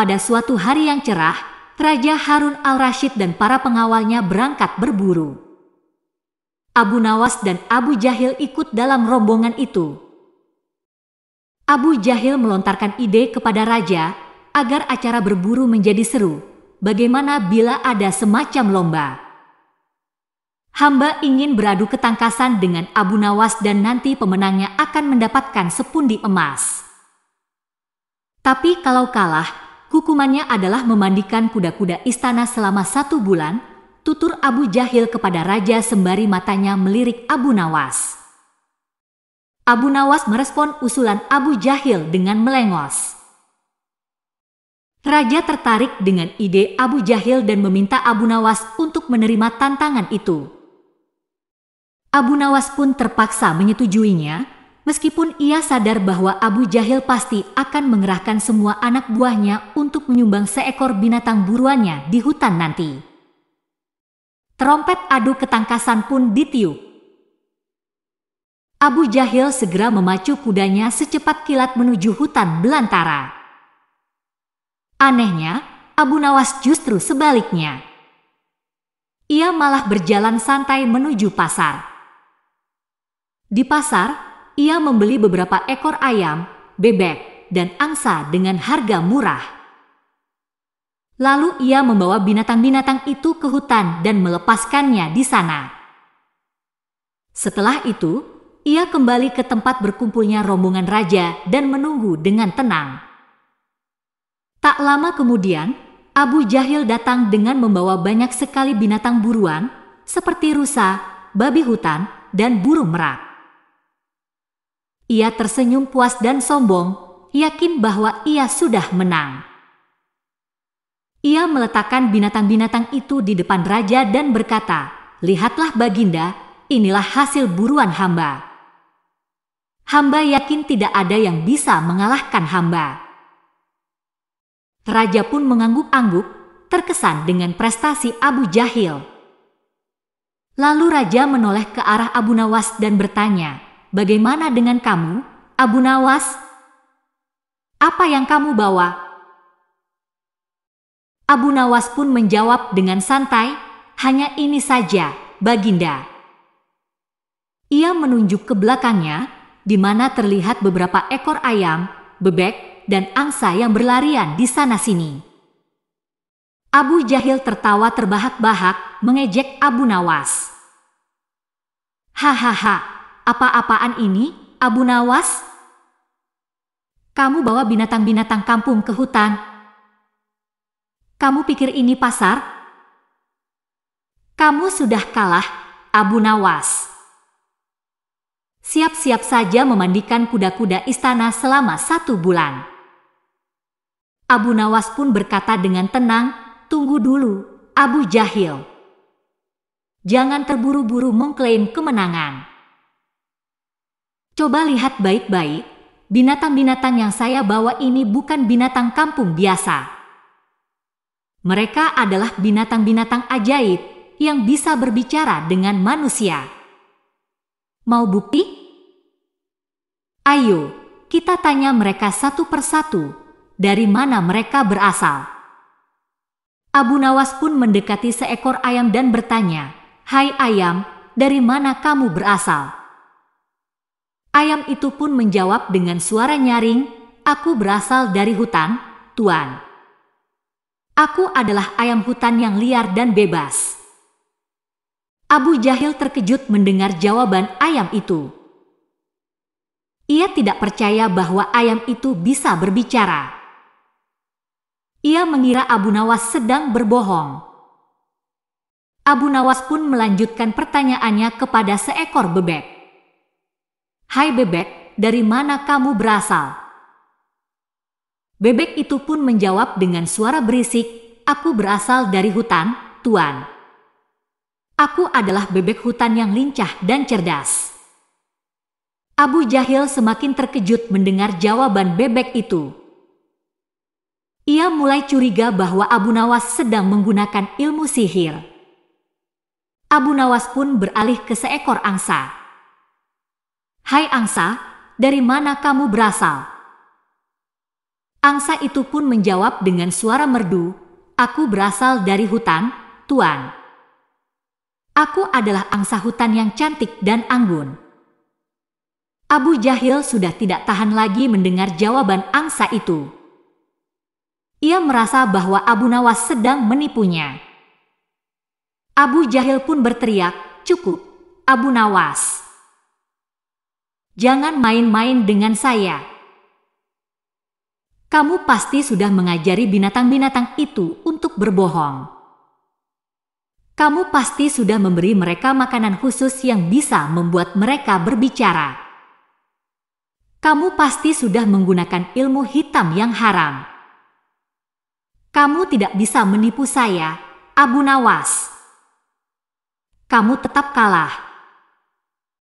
Pada suatu hari yang cerah, Raja Harun al-Rashid dan para pengawalnya berangkat berburu. Abu Nawas dan Abu Jahil ikut dalam rombongan itu. Abu Jahil melontarkan ide kepada raja agar acara berburu menjadi seru. Bagaimana bila ada semacam lomba? Hamba ingin beradu ketangkasan dengan Abu Nawas dan nanti pemenangnya akan mendapatkan sepundi emas. Tapi kalau kalah, hukumannya adalah memandikan kuda-kuda istana selama satu bulan, tutur Abu Jahil kepada raja sembari matanya melirik Abu Nawas. Abu Nawas merespon usulan Abu Jahil dengan melengos. Raja tertarik dengan ide Abu Jahil dan meminta Abu Nawas untuk menerima tantangan itu. Abu Nawas pun terpaksa menyetujuinya Meskipun ia sadar bahwa Abu Jahil pasti akan mengerahkan semua anak buahnya untuk menyumbang seekor binatang buruannya di hutan nanti. Trompet adu ketangkasan pun ditiup. Abu Jahil segera memacu kudanya secepat kilat menuju hutan belantara. Anehnya, Abu Nawas justru sebaliknya. Ia malah berjalan santai menuju pasar. Di pasar, ia membeli beberapa ekor ayam, bebek, dan angsa dengan harga murah. Lalu ia membawa binatang-binatang itu ke hutan dan melepaskannya di sana. Setelah itu, ia kembali ke tempat berkumpulnya rombongan raja dan menunggu dengan tenang. Tak lama kemudian, Abu Jahil datang dengan membawa banyak sekali binatang buruan, seperti rusa, babi hutan, dan burung merak. Ia tersenyum puas dan sombong, yakin bahwa ia sudah menang. Ia meletakkan binatang-binatang itu di depan raja dan berkata, "Lihatlah, Baginda, inilah hasil buruan hamba." Hamba yakin tidak ada yang bisa mengalahkan hamba. Raja pun mengangguk-angguk, terkesan dengan prestasi Abu Jahil. Lalu raja menoleh ke arah Abu Nawas dan bertanya, Bagaimana dengan kamu, Abu Nawas? Apa yang kamu bawa? Abu Nawas pun menjawab dengan santai, "Hanya ini saja, Baginda." Ia menunjuk ke belakangnya, di mana terlihat beberapa ekor ayam, bebek, dan angsa yang berlarian di sana-sini. Abu Jahil tertawa terbahak-bahak, mengejek Abu Nawas. "Hahaha, apa-apaan ini, Abu Nawas? Kamu bawa binatang-binatang kampung ke hutan. Kamu pikir ini pasar? Kamu sudah kalah, Abu Nawas. Siap-siap saja memandikan kuda-kuda istana selama satu bulan. Abu Nawas pun berkata dengan tenang, "Tunggu dulu, Abu Jahil. Jangan terburu-buru mengklaim kemenangan." Coba lihat baik-baik, binatang-binatang yang saya bawa ini bukan binatang kampung biasa. Mereka adalah binatang-binatang ajaib yang bisa berbicara dengan manusia. Mau bukti? Ayo, kita tanya mereka satu persatu dari mana mereka berasal. Abu Nawas pun mendekati seekor ayam dan bertanya, "Hai ayam, dari mana kamu berasal?" Ayam itu pun menjawab dengan suara nyaring, "Aku berasal dari hutan, Tuan. Aku adalah ayam hutan yang liar dan bebas." Abu Jahil terkejut mendengar jawaban ayam itu. Ia tidak percaya bahwa ayam itu bisa berbicara. Ia mengira Abu Nawas sedang berbohong. Abu Nawas pun melanjutkan pertanyaannya kepada seekor bebek. Hai bebek, dari mana kamu berasal? Bebek itu pun menjawab dengan suara berisik, aku berasal dari hutan, tuan. Aku adalah bebek hutan yang lincah dan cerdas. Abu Jahil semakin terkejut mendengar jawaban bebek itu. Ia mulai curiga bahwa Abu Nawas sedang menggunakan ilmu sihir. Abu Nawas pun beralih ke seekor angsa Hai angsa, dari mana kamu berasal? Angsa itu pun menjawab dengan suara merdu, Aku berasal dari hutan, Tuan. Aku adalah angsa hutan yang cantik dan anggun. Abu Jahil sudah tidak tahan lagi mendengar jawaban angsa itu. Ia merasa bahwa Abu Nawas sedang menipunya. Abu Jahil pun berteriak, "Cukup, Abu Nawas!" Jangan main-main dengan saya. Kamu pasti sudah mengajari binatang-binatang itu untuk berbohong. Kamu pasti sudah memberi mereka makanan khusus yang bisa membuat mereka berbicara. Kamu pasti sudah menggunakan ilmu hitam yang haram. Kamu tidak bisa menipu saya, Abu Nawas. Kamu tetap kalah.